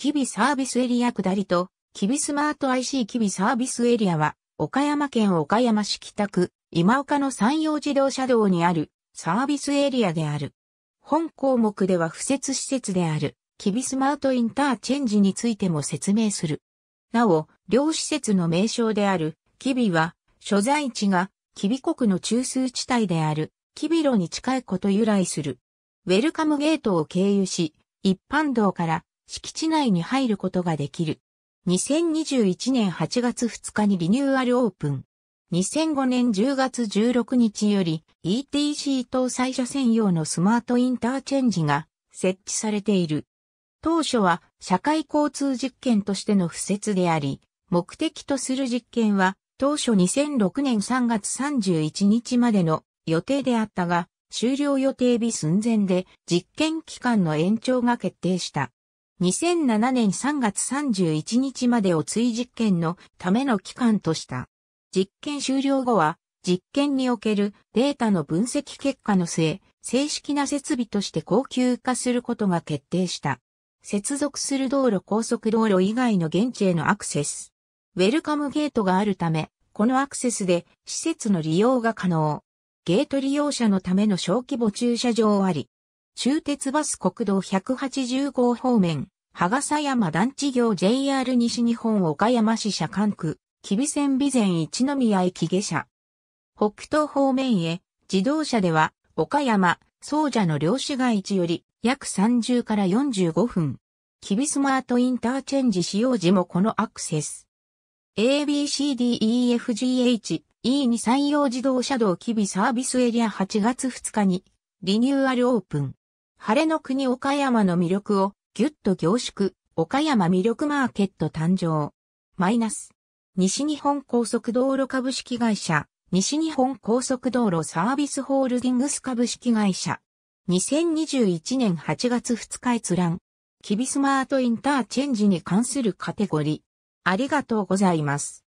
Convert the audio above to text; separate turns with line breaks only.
キビサービスエリア下りと、キビスマート IC キビサービスエリアは、岡山県岡山市北区、今岡の山陽自動車道にあるサービスエリアである。本項目では付設施設である、キビスマートインターチェンジについても説明する。なお、両施設の名称である、キビは、所在地が、キビ国の中枢地帯である、キビ路に近いこと由来する。ウェルカムゲートを経由し、一般道から敷地内に入ることができる。2021年8月2日にリニューアルオープン。2005年10月16日より ETC 搭載車専用のスマートインターチェンジが設置されている。当初は社会交通実験としての不設であり、目的とする実験は当初2006年3月31日までの予定であったが、終了予定日寸前で実験期間の延長が決定した。2007年3月31日までを追実験のための期間とした。実験終了後は、実験におけるデータの分析結果の末、正式な設備として高級化することが決定した。接続する道路高速道路以外の現地へのアクセス。ウェルカムゲートがあるため、このアクセスで施設の利用が可能。ゲート利用者のための小規模駐車場あり、終鉄バス国道180号方面、羽笠山団地業 JR 西日本岡山市社管区、吉備線備前一宮駅下車。北東方面へ、自動車では、岡山、総社の漁師街地より、約30から45分。キビスマートインターチェンジ使用時もこのアクセス。ABCDEFGH E2 採用自動車道キビサービスエリア8月2日にリニューアルオープン。晴れの国岡山の魅力をギュッと凝縮、岡山魅力マーケット誕生。マイナス。西日本高速道路株式会社、西日本高速道路サービスホールディングス株式会社。2021年8月2日閲覧。キビスマートインターチェンジに関するカテゴリー。ありがとうございます。